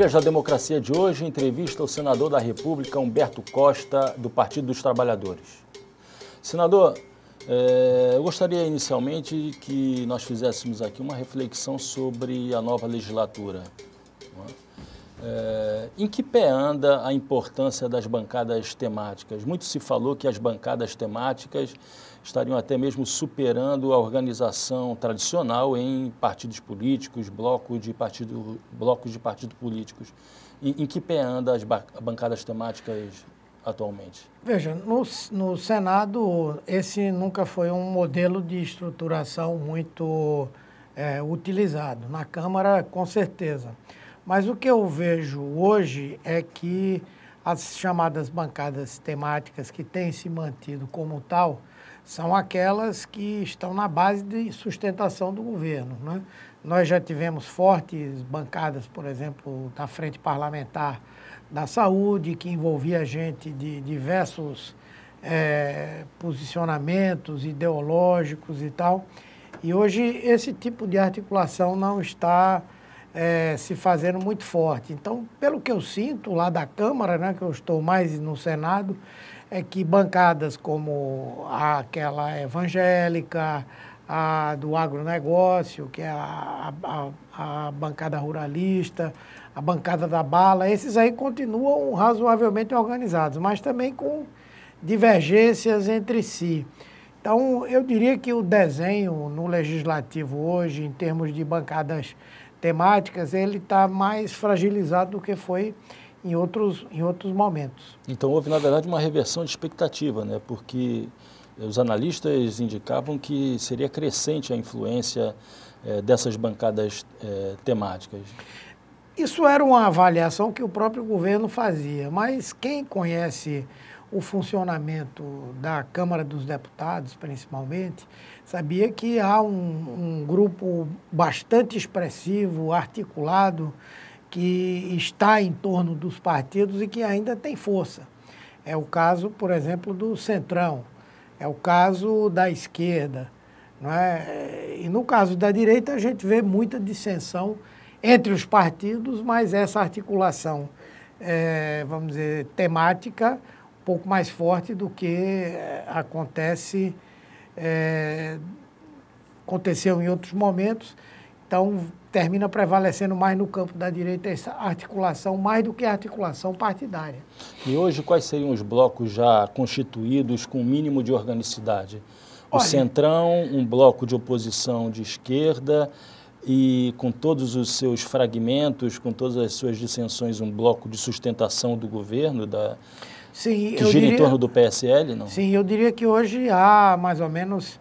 Vias da Democracia de hoje entrevista o senador da República, Humberto Costa, do Partido dos Trabalhadores. Senador, é, eu gostaria inicialmente que nós fizéssemos aqui uma reflexão sobre a nova legislatura. É? é, em que pé anda a importância das bancadas temáticas? Muito se falou que as bancadas temáticas estariam até mesmo superando a organização tradicional em partidos políticos, blocos de, partido, blocos de partidos políticos. E, em que pé anda as bancadas temáticas atualmente? Veja, no, no Senado, esse nunca foi um modelo de estruturação muito é, utilizado. Na Câmara, com certeza. Mas o que eu vejo hoje é que as chamadas bancadas temáticas que têm se mantido como tal, são aquelas que estão na base de sustentação do governo. Né? Nós já tivemos fortes bancadas, por exemplo, da Frente Parlamentar da Saúde, que envolvia gente de diversos é, posicionamentos ideológicos e tal. E hoje esse tipo de articulação não está é, se fazendo muito forte. Então, pelo que eu sinto lá da Câmara, né, que eu estou mais no Senado, é que bancadas como aquela evangélica, a do agronegócio, que é a, a, a, bancada ruralista, a bancada da bala, esses aí continuam razoavelmente organizados, mas também com divergências entre si. Então, eu diria que o desenho no legislativo hoje, em termos de bancadas temáticas, ele está mais fragilizado do que foi em outros, em outros momentos. Então houve, na verdade, uma reversão de expectativa, né? porque eh, os analistas indicavam que seria crescente a influência eh, dessas bancadas eh, temáticas. Isso era uma avaliação que o próprio governo fazia, mas quem conhece o funcionamento da Câmara dos Deputados, principalmente, sabia que há um, um grupo bastante expressivo, articulado, que está em torno dos partidos e que ainda tem força. É o caso, por exemplo, do Centrão, é o caso da esquerda. Não é? E no caso da direita, a gente vê muita dissensão entre os partidos, mas essa articulação, é, vamos dizer, temática, um pouco mais forte do que é, acontece, é, aconteceu em outros momentos. Então, termina prevalecendo mais no campo da direita essa articulação, mais do que a articulação partidária. E hoje, quais seriam os blocos já constituídos com o mínimo de organicidade? O Olha, Centrão, um bloco de oposição de esquerda e com todos os seus fragmentos, com todas as suas dissensões, um bloco de sustentação do governo, da, sim, que gira diria, em torno do PSL, não? Sim, eu diria que hoje há mais ou menos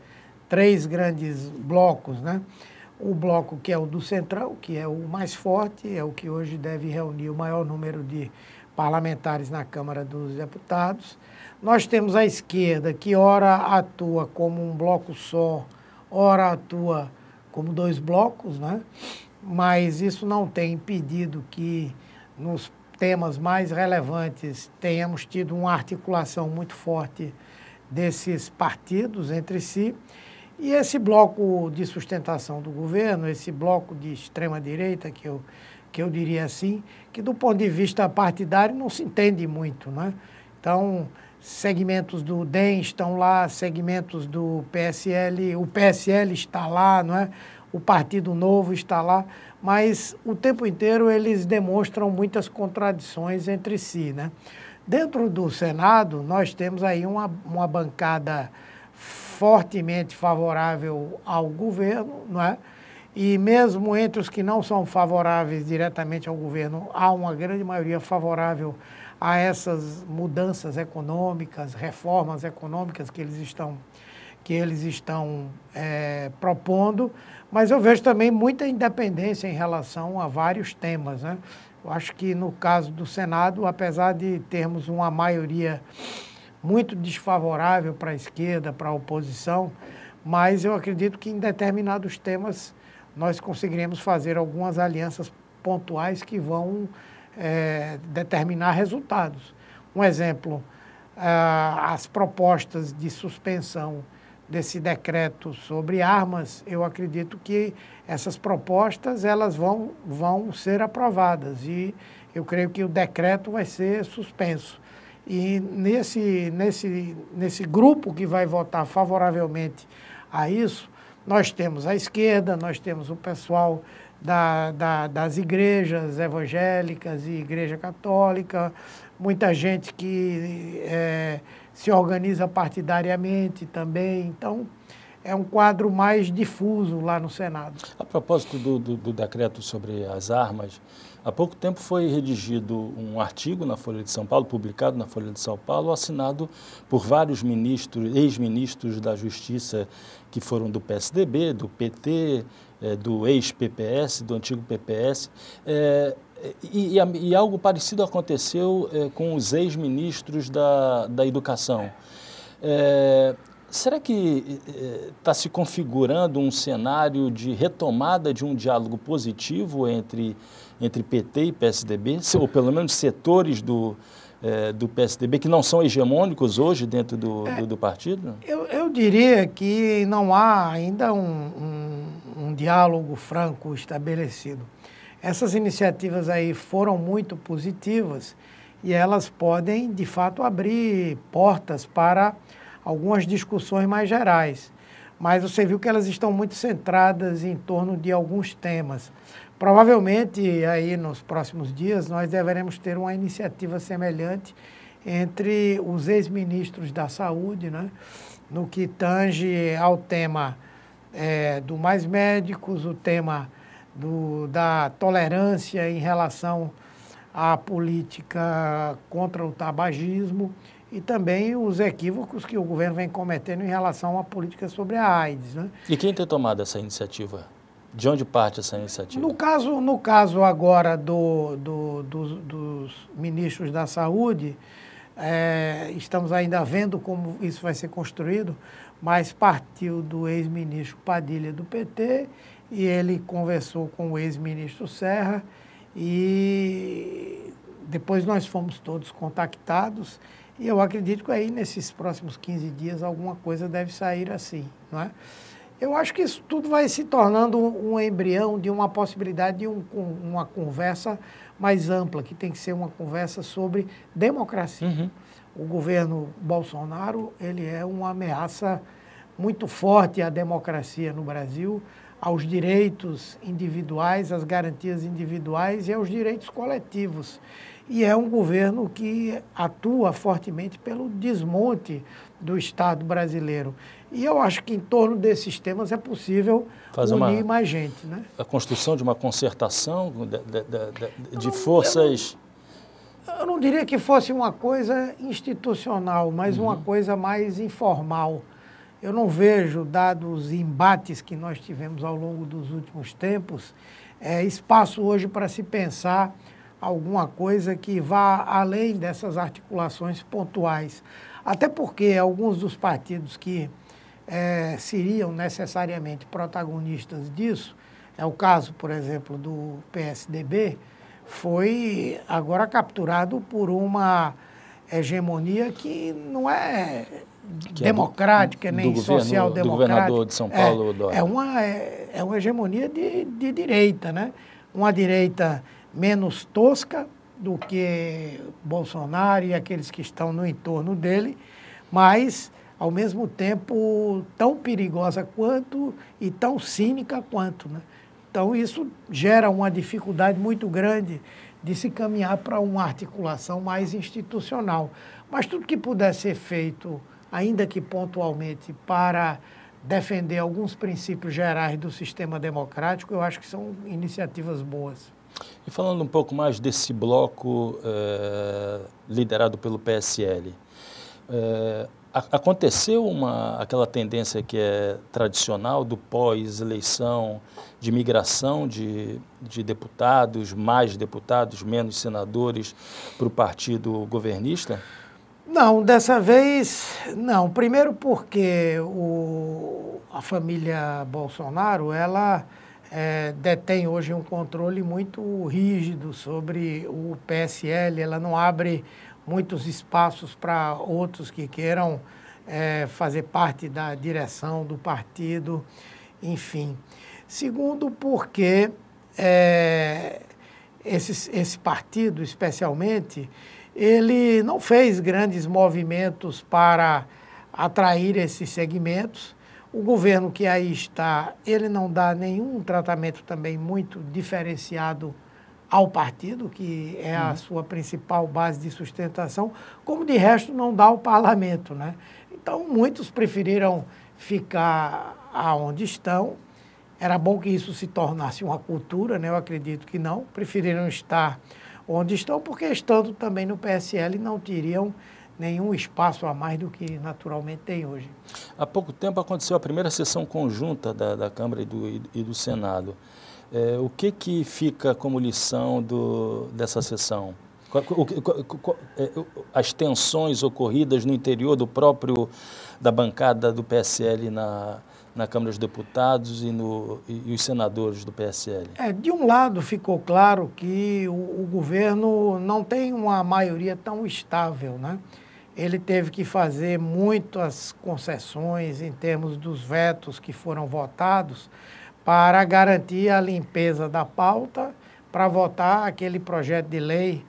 três grandes blocos, né? o bloco que é o do central que é o mais forte, é o que hoje deve reunir o maior número de parlamentares na Câmara dos Deputados. Nós temos a esquerda, que ora atua como um bloco só, ora atua como dois blocos, né? mas isso não tem impedido que nos temas mais relevantes tenhamos tido uma articulação muito forte desses partidos entre si. E esse bloco de sustentação do governo, esse bloco de extrema-direita, que eu, que eu diria assim, que do ponto de vista partidário não se entende muito. Né? Então, segmentos do DEM estão lá, segmentos do PSL, o PSL está lá, não é? o Partido Novo está lá, mas o tempo inteiro eles demonstram muitas contradições entre si. Né? Dentro do Senado, nós temos aí uma, uma bancada fortemente favorável ao governo, não é? E mesmo entre os que não são favoráveis diretamente ao governo, há uma grande maioria favorável a essas mudanças econômicas, reformas econômicas que eles estão que eles estão é, propondo, mas eu vejo também muita independência em relação a vários temas. Né? Eu acho que no caso do Senado, apesar de termos uma maioria muito desfavorável para a esquerda, para a oposição, mas eu acredito que em determinados temas nós conseguiremos fazer algumas alianças pontuais que vão é, determinar resultados. Um exemplo, as propostas de suspensão desse decreto sobre armas, eu acredito que essas propostas elas vão, vão ser aprovadas e eu creio que o decreto vai ser suspenso. E nesse, nesse, nesse grupo que vai votar favoravelmente a isso, nós temos a esquerda, nós temos o pessoal da, da, das igrejas evangélicas e igreja católica, muita gente que é, se organiza partidariamente também. Então, é um quadro mais difuso lá no Senado. A propósito do, do, do decreto sobre as armas, Há pouco tempo foi redigido um artigo na Folha de São Paulo, publicado na Folha de São Paulo, assinado por vários ministros, ex-ministros da Justiça que foram do PSDB, do PT, eh, do ex-PPS, do antigo PPS. É, eh, e, e, e, algo parecido aconteceu é, com os ex-ministros da, da Educação. É, será que está se configurando um cenário de retomada de um diálogo positivo entre entre PT e PSDB, ou pelo menos setores do, é, do PSDB que não são hegemônicos hoje dentro do, é, do, do partido? Eu, eu, diria que não há ainda um, um, um diálogo franco estabelecido. Essas iniciativas aí foram muito positivas e elas podem, de fato, abrir portas para algumas discussões mais gerais. Mas você viu que elas estão muito centradas em torno de alguns temas. Provavelmente, aí nos próximos dias, nós deveremos ter uma iniciativa semelhante entre os ex-ministros da Saúde, né, no que tange ao tema é, do mais médicos, o tema do, da tolerância em relação à política contra o tabagismo e também os equívocos que o governo vem cometendo em relação à política sobre a AIDS. Né? E quem tem tomado essa iniciativa? De onde parte essa iniciativa? No caso, no caso agora do, do, dos ministros da Saúde, é, estamos ainda vendo como isso vai ser construído, mas partiu do ex-ministro Padilha do PT e ele conversou com o ex-ministro Serra e depois nós fomos todos contactados e eu acredito que aí nesses próximos 15 dias alguma coisa deve sair assim, não é? Eu acho que isso tudo vai se tornando um embrião de uma possibilidade de um, uma conversa mais ampla, que tem que ser uma conversa sobre democracia. Uhum. O governo Bolsonaro ele é uma ameaça muito forte à democracia no Brasil, aos direitos individuais, às garantias individuais e aos direitos coletivos. E é um governo que atua fortemente pelo desmonte do Estado brasileiro. E eu acho que em torno desses temas é possível Fazer unir uma, mais gente. Né? A construção de uma concertação de, de, de, de forças. Eu, eu, não diria que fosse uma coisa institucional, mas uhum. uma coisa mais informal. Eu não vejo, dados os embates que nós tivemos ao longo dos últimos tempos, é, espaço hoje para se pensar alguma coisa que vá além dessas articulações pontuais. Até porque alguns dos partidos que é, seriam necessariamente protagonistas disso, é o caso, por exemplo, do PSDB, foi agora capturado por uma hegemonia que não é que democrática é do, nem social-democrática. governador de São Paulo, é, É uma, é, é uma hegemonia de, de direita, né? Uma direita menos tosca do que Bolsonaro e aqueles que estão no entorno dele, mas ao mesmo tempo tão perigosa quanto e tão cínica quanto. Né? Então, isso gera uma dificuldade muito grande de se caminhar para uma articulação mais institucional. Mas tudo que puder ser feito, ainda que pontualmente, para defender alguns princípios gerais do sistema democrático, eu acho que são iniciativas boas. E falando um pouco mais desse bloco eh, liderado pelo PSL, eh, aconteceu uma, aquela tendência que é tradicional do pós-eleição, de migração de, de deputados, mais deputados, menos senadores para o partido governista? Não, dessa vez não. Primeiro porque o, a família Bolsonaro, ela é, detém hoje um controle muito rígido sobre o PSL, ela não abre muitos espaços para outros que queiram é, fazer parte da direção do partido, enfim. Segundo, porque é, esse, esse partido, especialmente, ele não fez grandes movimentos para atrair esses segmentos. O governo que aí está, ele não dá nenhum tratamento também muito diferenciado ao partido, que é a sua principal base de sustentação, como de resto não dá ao parlamento. Né? Então, muitos preferiram ficar aonde estão. Era bom que isso se tornasse uma cultura, né? eu acredito que não. Preferiram estar onde estão, porque estando também no PSL não teriam nenhum espaço a mais do que naturalmente tem hoje. Há pouco tempo aconteceu a primeira sessão conjunta da, da Câmara e do, e do Senado. É, o que, que fica como lição do, dessa sessão? É, as tensões ocorridas no interior do próprio da bancada do PSL na, na Câmara dos Deputados e, no, e, os senadores do PSL? É, de um lado, ficou claro que o, o, governo não tem uma maioria tão estável. Né? Ele teve que fazer muitas concessões em termos dos vetos que foram votados para garantir a limpeza da pauta para votar aquele projeto de lei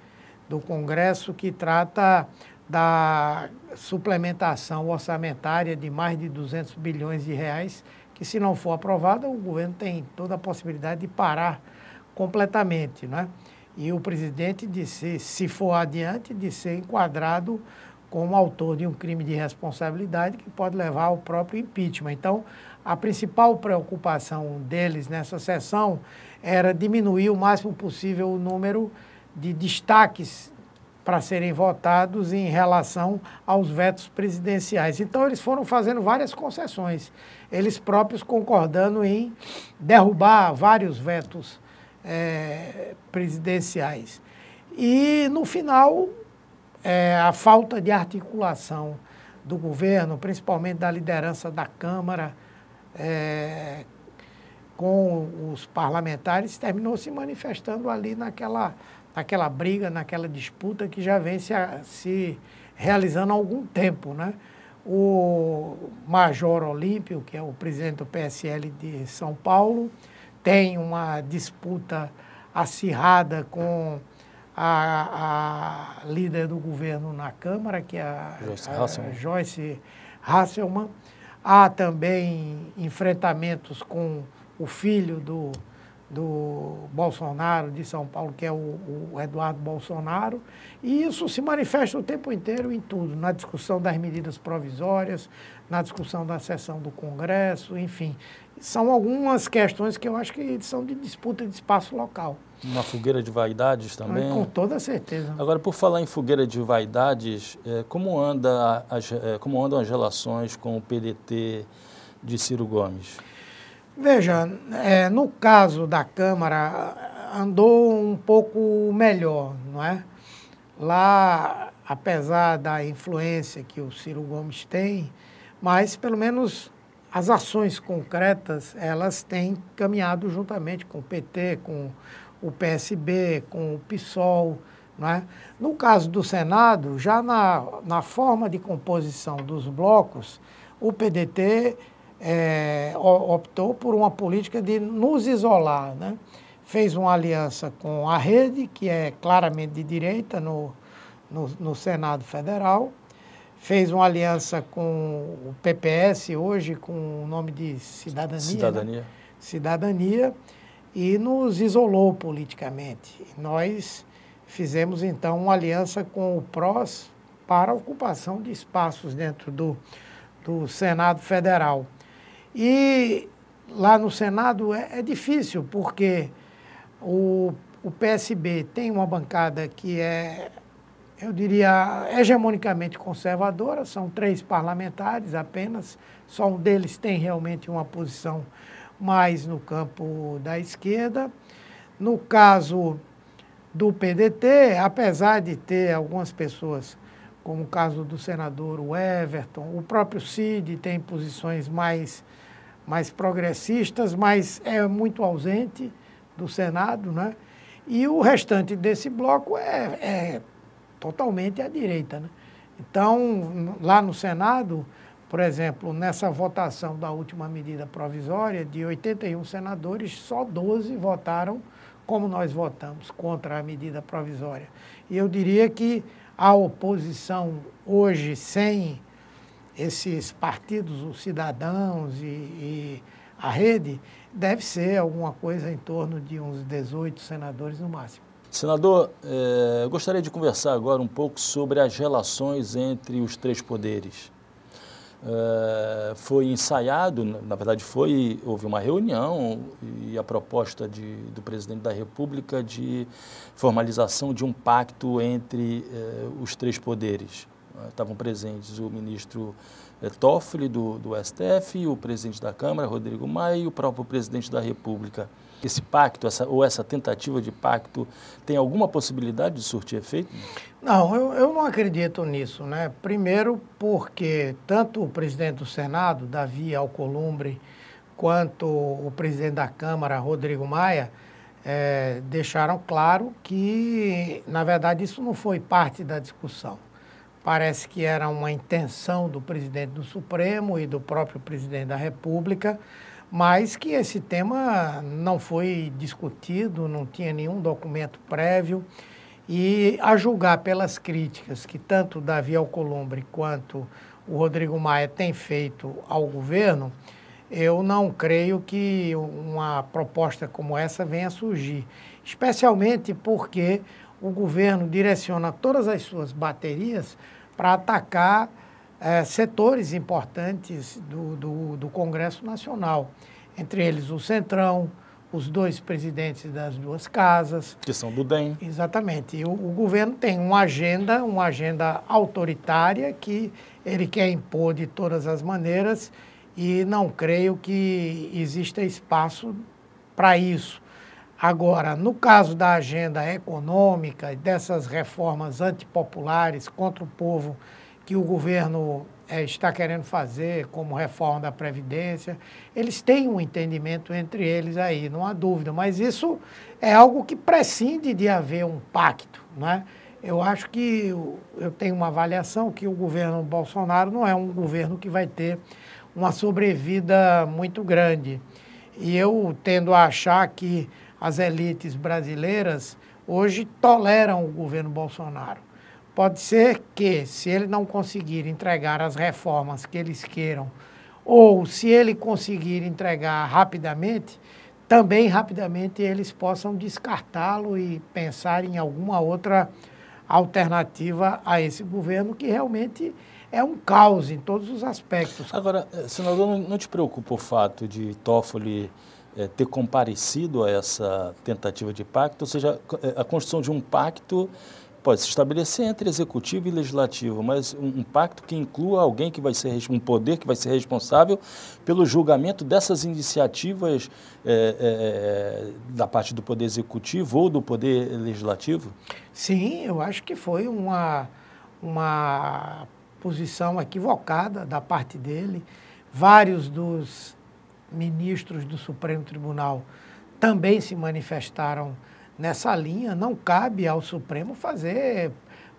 do Congresso que trata da suplementação orçamentária de mais de 200 bilhões de reais, que se não for aprovada, o governo tem toda a possibilidade de parar completamente, né? E o presidente disse, se for adiante, de ser enquadrado como autor de um crime de responsabilidade que pode levar ao próprio impeachment. Então, a principal preocupação deles nessa sessão era diminuir o máximo possível o número de destaques para serem votados em relação aos vetos presidenciais. Então, eles foram fazendo várias concessões, eles próprios concordando em derrubar vários vetos é, presidenciais. E, no final, é, a falta de articulação do governo, principalmente da liderança da Câmara, é, com os parlamentares, terminou se manifestando ali naquela, naquela briga, naquela disputa que já vem se, se realizando há algum tempo. Né? O Major Olímpio, que é o presidente do PSL de São Paulo, tem uma disputa acirrada com a, a, líder do governo na Câmara, que é a Joyce, a, Hasselman. Joyce Hasselman. Há também enfrentamentos com o filho do do Bolsonaro de São Paulo, que é o, o, Eduardo Bolsonaro, e isso se manifesta o tempo inteiro em tudo, na discussão das medidas provisórias, na discussão da sessão do Congresso, enfim. São algumas questões que eu acho que são de disputa de espaço local. Uma fogueira de vaidades ah, também? Com toda certeza. Agora, por falar em fogueira de vaidades, eh, como, anda as, eh, como andam as relações com o PDT de Ciro Gomes? Veja, é, no caso da Câmara, andou um pouco melhor, não é? Lá, apesar da influência que o Ciro Gomes tem, mas pelo menos as ações concretas elas têm caminhado juntamente com o PT, com o PSB, com o PSOL. é No caso do Senado, já na, na forma de composição dos blocos, o PDT é, optou por uma política de nos isolar. Né? Fez uma aliança com a rede, que é claramente de direita no, no, no Senado Federal, fez uma aliança com o PPS, hoje com o nome de Cidadania. Né? Cidadania. Né? Cidadania, e nos isolou politicamente. Nós fizemos então uma aliança com o PROS para a ocupação de espaços dentro do, do Senado Federal. E lá no Senado é, é difícil, porque o, o PSB tem uma bancada que é, eu diria, hegemonicamente conservadora, são três parlamentares apenas, só um deles tem realmente uma posição mais no campo da esquerda. No caso do PDT, apesar de ter algumas pessoas, como o caso do senador Everton, o próprio Cid tem posições mais mais progressistas, mas é muito ausente do Senado, né? E o restante desse bloco é, é totalmente à direita, né? Então, lá no Senado, por exemplo, nessa votação da última medida provisória, de 81 senadores, só 12 votaram como nós votamos contra a medida provisória. E eu diria que a oposição hoje, sem esses partidos, os cidadãos e, e a rede, deve ser alguma coisa em torno de uns 18 senadores no máximo. Senador, eh, eu gostaria de conversar agora um pouco sobre as relações entre os três poderes. Eh, foi ensaiado, na verdade foi, houve uma reunião e a proposta de, do presidente da República de formalização de um pacto entre eh, os três poderes estavam presentes o ministro eh, Toffoli do, do STF, o presidente da Câmara, Rodrigo Maia, e o próprio presidente da República. Esse pacto, essa, ou essa tentativa de pacto, tem alguma possibilidade de surtir efeito? Não, eu, eu não acredito nisso, né? Primeiro porque tanto o presidente do Senado, Davi Alcolumbre, quanto o presidente da Câmara, Rodrigo Maia, é, deixaram claro que, na verdade, isso não foi parte da discussão. Parece que era uma intenção do presidente do Supremo e do próprio presidente da República, mas que esse tema não foi discutido, não tinha nenhum documento prévio. E a julgar pelas críticas que tanto Davi Alcolumbre quanto o Rodrigo Maia têm feito ao governo, eu não creio que uma proposta como essa venha a surgir, especialmente porque o governo direciona todas as suas baterias para atacar é, setores importantes do, do, do, Congresso Nacional, entre eles o Centrão, os dois presidentes das duas casas. Que são do DEM. Exatamente. O, o governo tem uma agenda, uma agenda autoritária que ele quer impor de todas as maneiras e não creio que exista espaço para isso. Agora, no caso da agenda econômica e dessas reformas antipopulares contra o povo que o governo é, está querendo fazer, como reforma da Previdência, eles têm um entendimento entre eles aí, não há dúvida, mas isso é algo que prescinde de haver um pacto. Né? Eu acho que eu tenho uma avaliação que o governo Bolsonaro não é um governo que vai ter uma sobrevida muito grande. E eu tendo a achar que as elites brasileiras hoje toleram o governo Bolsonaro. Pode ser que, se ele não conseguir entregar as reformas que eles queiram, ou se ele conseguir entregar rapidamente, também rapidamente eles possam descartá-lo e pensar em alguma outra alternativa a esse governo que realmente é um caos em todos os aspectos. Agora, senador, não te preocupa o fato de Toffoli é, ter comparecido a essa tentativa de pacto, ou seja, a construção de um pacto pode se estabelecer entre executivo e legislativo, mas um, um, pacto que inclua alguém que vai ser um poder que vai ser responsável pelo julgamento dessas iniciativas é, é, é, da parte do poder executivo ou do poder legislativo? Sim, eu acho que foi uma uma posição equivocada da parte dele. Vários dos ministros do Supremo Tribunal também se manifestaram nessa linha. Não cabe ao Supremo fazer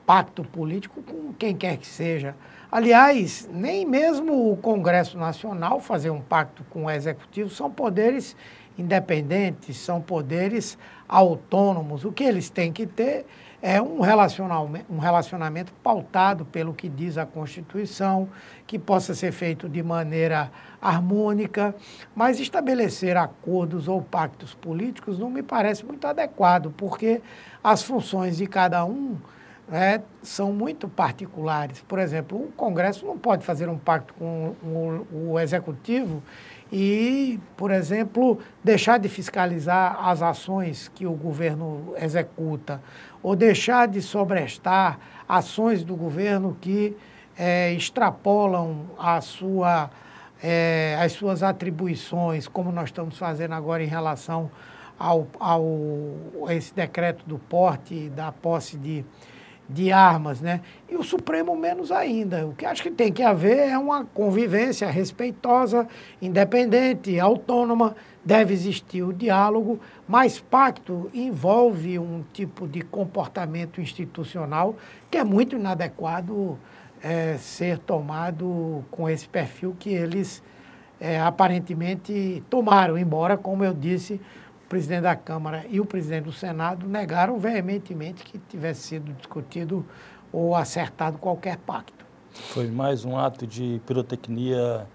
pacto político com quem quer que seja. Aliás, nem mesmo o Congresso Nacional fazer um pacto com o Executivo são poderes independentes, são poderes autônomos. O que eles têm que ter é um relacionamento, um relacionamento pautado pelo que diz a Constituição, que possa ser feito de maneira harmônica, mas estabelecer acordos ou pactos políticos não me parece muito adequado, porque as funções de cada um né, são muito particulares. Por exemplo, o Congresso não pode fazer um pacto com o, o Executivo e, por exemplo, deixar de fiscalizar as ações que o governo executa, ou deixar de sobrestar ações do governo que é, extrapolam a sua, é, as suas atribuições, como nós estamos fazendo agora em relação ao, ao a esse decreto do porte, da posse de de armas, né? E o Supremo menos ainda. O que acho que tem que haver é uma convivência respeitosa, independente, autônoma. Deve existir o diálogo, mas pacto envolve um tipo de comportamento institucional que é muito inadequado é, ser tomado com esse perfil que eles é, aparentemente tomaram, embora, como eu disse, presidente da Câmara e o presidente do Senado negaram veementemente que tivesse sido discutido ou acertado qualquer pacto. Foi mais um ato de pirotecnia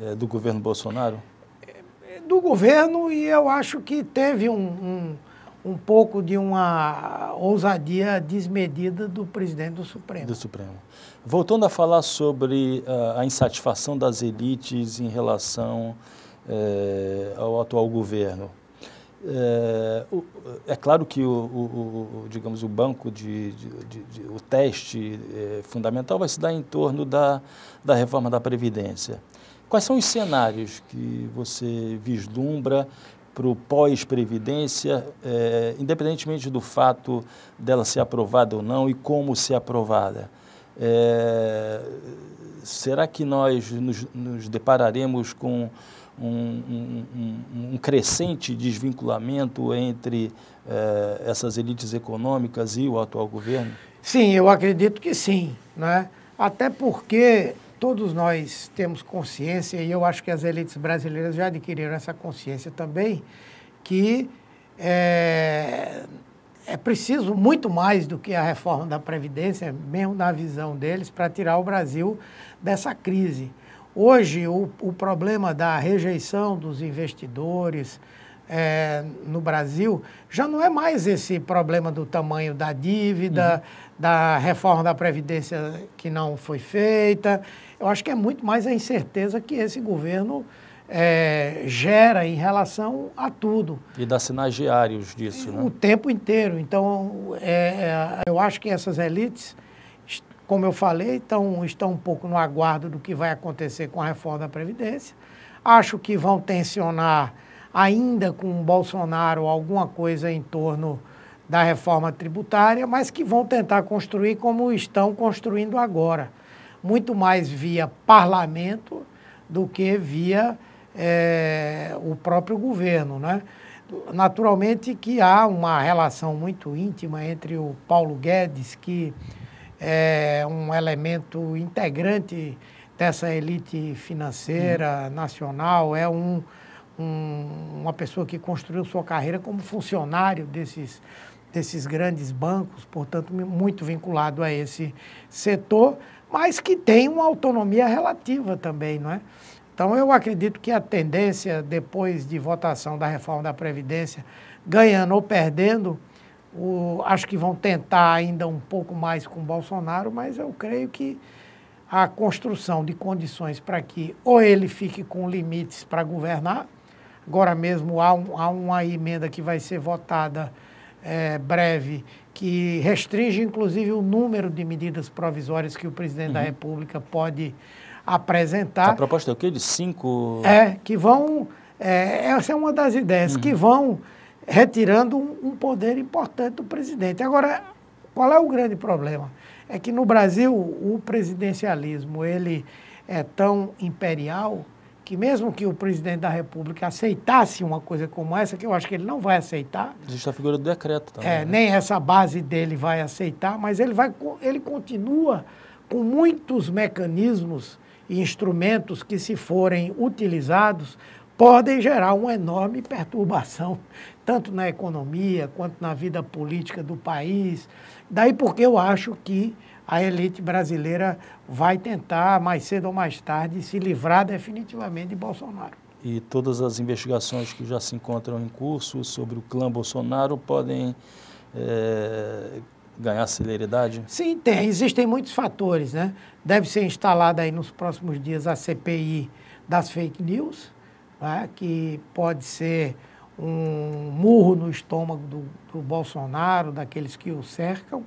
é, do governo Bolsonaro? Do governo, e eu acho que teve um, um um pouco de uma ousadia desmedida do presidente do Supremo. Do Supremo. Voltando a falar sobre uh, a insatisfação das elites em relação eh, ao atual governo, é, é, claro que o, o, o, digamos, o banco de, de, de, de o teste é, fundamental vai se dar em torno da, da reforma da Previdência. Quais são os cenários que você vislumbra para o pós-previdência, é, independentemente do fato dela ser aprovada ou não e como ser aprovada. É, será que nós nos, nos depararemos com um, um, um crescente desvinculamento entre eh, essas elites econômicas e o atual governo? Sim, eu acredito que sim. Né? Até porque todos nós temos consciência, e eu acho que as elites brasileiras já adquiriram essa consciência também, que é, é preciso muito mais do que a reforma da Previdência, mesmo na visão deles, para tirar o Brasil dessa crise. Hoje, o, o problema da rejeição dos investidores é, no Brasil já não é mais esse problema do tamanho da dívida, uhum. da reforma da Previdência que não foi feita. Eu acho que é muito mais a incerteza que esse governo é, gera em relação a tudo. E dá sinais diários disso, né? O tempo inteiro. Então, é, eu acho que essas elites como eu falei, estão, estão um pouco no aguardo do que vai acontecer com a reforma da Previdência. Acho que vão tensionar ainda com o Bolsonaro alguma coisa em torno da reforma tributária, mas que vão tentar construir como estão construindo agora, muito mais via parlamento do que via é, o próprio governo. Né? Naturalmente que há uma relação muito íntima entre o Paulo Guedes, que é um elemento integrante dessa elite financeira hum. nacional, é um, um, uma pessoa que construiu sua carreira como funcionário desses, desses grandes bancos, portanto, muito vinculado a esse setor, mas que tem uma autonomia relativa também, não é? Então, eu acredito que a tendência, depois de votação da reforma da Previdência, ganhando ou perdendo, o, acho que vão tentar ainda um pouco mais com Bolsonaro, mas eu creio que a construção de condições para que ou ele fique com limites para governar, agora mesmo há, um, há, uma emenda que vai ser votada é, breve, que restringe inclusive o número de medidas provisórias que o presidente uhum. da República pode apresentar. A proposta é o quê? De cinco? É, que vão. É, essa é uma das ideias, uhum. que vão retirando um, um poder importante do presidente. Agora, qual é o grande problema? É que no Brasil o presidencialismo ele é tão imperial que mesmo que o presidente da República aceitasse uma coisa como essa, que eu acho que ele não vai aceitar. Existe a figura do decreto também. É, né? Nem essa base dele vai aceitar, mas ele, vai, ele continua com muitos mecanismos e instrumentos que, se forem utilizados, podem gerar uma enorme perturbação, tanto na economia quanto na vida política do país. Daí porque eu acho que a elite brasileira vai tentar, mais cedo ou mais tarde, se livrar definitivamente de Bolsonaro. E todas as investigações que já se encontram em curso sobre o clã Bolsonaro podem é, ganhar celeridade? Sim, tem. Existem muitos fatores, né? Deve ser instalada aí nos próximos dias a CPI das fake news né, que pode ser um murro no estômago do, do, Bolsonaro, daqueles que o cercam.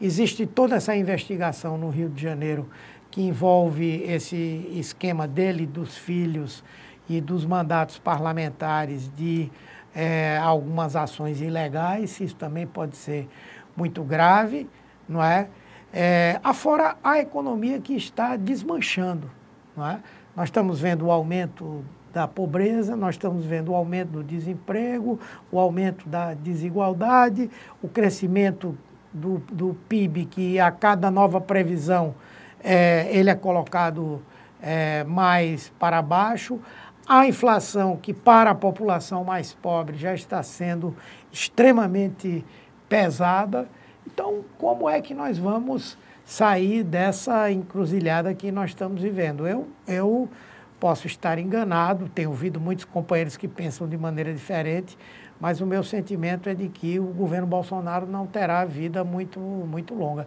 Existe toda essa investigação no Rio de Janeiro que envolve esse esquema dele, dos filhos e dos mandatos parlamentares de é, algumas ações ilegais. Isso também pode ser muito grave, não é? é afora a economia que está desmanchando. Não é? Nós estamos vendo o aumento da pobreza, nós estamos vendo o aumento do desemprego, o aumento da desigualdade, o crescimento do, do PIB, que a cada nova previsão é, ele é colocado é, mais para baixo. A inflação, que para a população mais pobre já está sendo extremamente pesada. Então, como é que nós vamos sair dessa encruzilhada que nós estamos vivendo? Eu, eu Posso estar enganado, tenho ouvido muitos companheiros que pensam de maneira diferente, mas o meu sentimento é de que o governo Bolsonaro não terá vida muito, muito longa.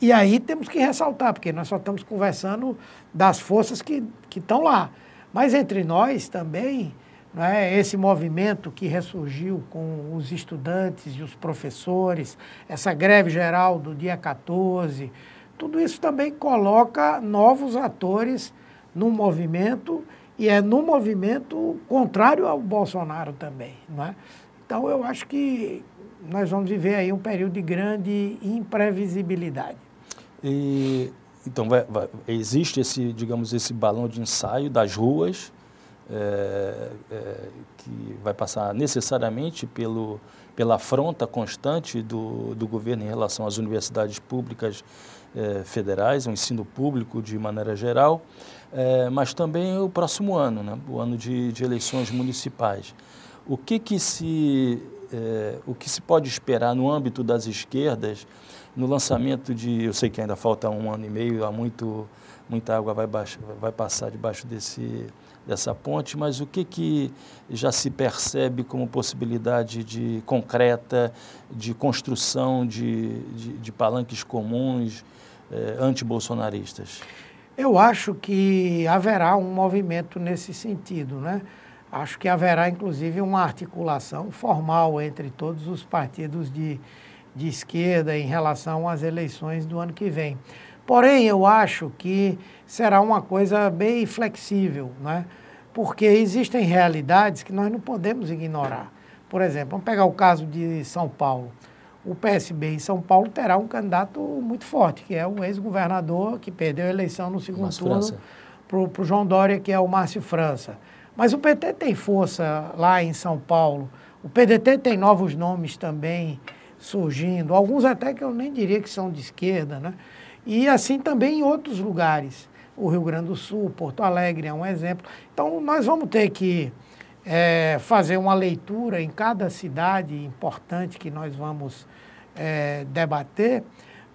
E aí temos que ressaltar, porque nós só estamos conversando das forças que, que estão lá. Mas entre nós também, né, esse movimento que ressurgiu com os estudantes e os professores, essa greve geral do dia 14, tudo isso também coloca novos atores num movimento e é num movimento contrário ao Bolsonaro também. é? Então, eu acho que nós vamos viver aí um período de grande imprevisibilidade. E, então, vai, vai, existe esse, digamos, esse balão de ensaio das ruas, é, é, que vai passar necessariamente pelo, pela afronta constante do, do governo em relação às universidades públicas é, federais, ao ensino público de maneira geral é, mas também o próximo ano, né? o ano de, de eleições municipais. O que, que se, é, o que se pode esperar no âmbito das esquerdas no lançamento de. Eu sei que ainda falta um ano e meio, há muito, muita água vai, vai passar debaixo desse, dessa ponte, mas o que, que já se percebe como possibilidade de concreta de construção de, de, de palanques comuns eh, anti-bolsonaristas? Eu acho que haverá um movimento nesse sentido, né? Acho que haverá, inclusive, uma articulação formal entre todos os partidos de, de esquerda em relação às eleições do ano que vem. Porém, eu acho que será uma coisa bem flexível, né? porque existem realidades que nós não podemos ignorar. Por exemplo, vamos pegar o caso de São Paulo o PSB em São Paulo terá um candidato muito forte, que é o ex-governador que perdeu a eleição no segundo Márcio turno para o João Dória, que é o Márcio França. Mas o PT tem força lá em São Paulo. O PDT tem novos nomes também surgindo, alguns até que eu nem diria que são de esquerda, né? E assim também em outros lugares. O Rio Grande do Sul, Porto Alegre é um exemplo. Então nós vamos ter que é, fazer uma leitura em cada cidade importante que nós vamos é, debater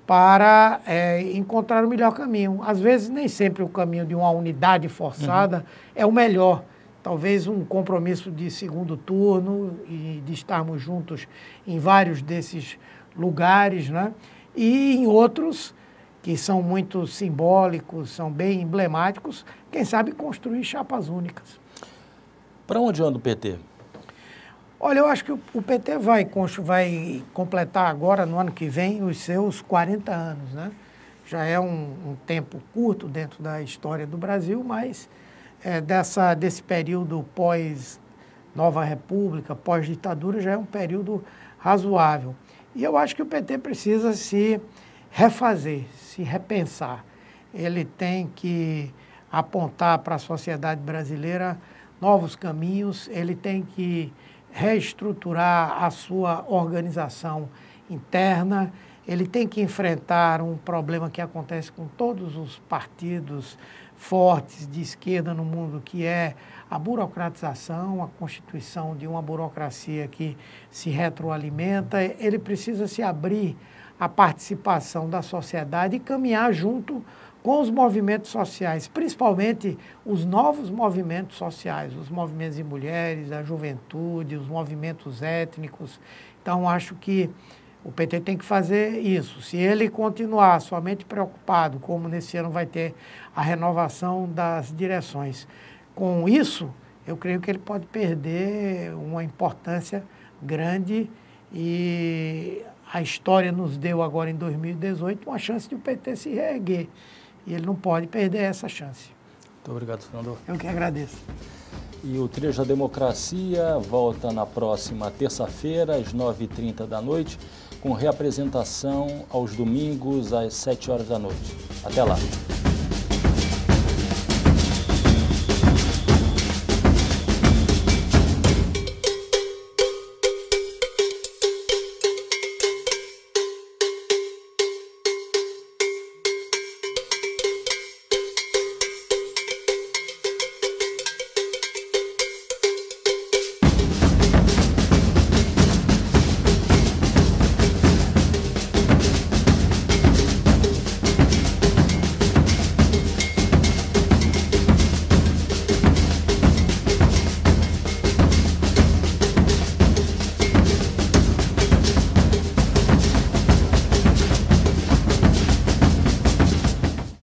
para é, encontrar o melhor caminho. Às vezes, nem sempre o caminho de uma unidade forçada uhum. é o melhor. Talvez um compromisso de segundo turno e de estarmos juntos em vários desses lugares, né? E em outros, que são muito simbólicos, são bem emblemáticos, quem sabe construir chapas únicas. Para onde anda o PT? Olha, eu acho que o PT vai, vai completar agora, no ano que vem, os seus 40 anos, né? Já é um, um tempo curto dentro da história do Brasil, mas é, dessa, desse período pós-Nova República, pós-ditadura, já é um período razoável. E eu acho que o PT precisa se refazer, se repensar. Ele tem que apontar para a sociedade brasileira novos caminhos, ele tem que reestruturar a sua organização interna, ele tem que enfrentar um problema que acontece com todos os partidos fortes de esquerda no mundo, que é a burocratização, a constituição de uma burocracia que se retroalimenta. Ele precisa se abrir à participação da sociedade e caminhar junto com os movimentos sociais, principalmente os novos movimentos sociais, os movimentos de mulheres, a juventude, os movimentos étnicos. Então, acho que o PT tem que fazer isso. Se ele continuar somente preocupado, como nesse ano vai ter a renovação das direções, com isso, eu creio que ele pode perder uma importância grande e a história nos deu agora em 2018 uma chance de o PT se reerguer. E ele não pode perder essa chance. Muito obrigado, Fernando. Eu que agradeço. E o Trejo da Democracia volta na próxima terça-feira, às 9h30 da noite, com reapresentação aos domingos, às 7 horas da noite. Até lá.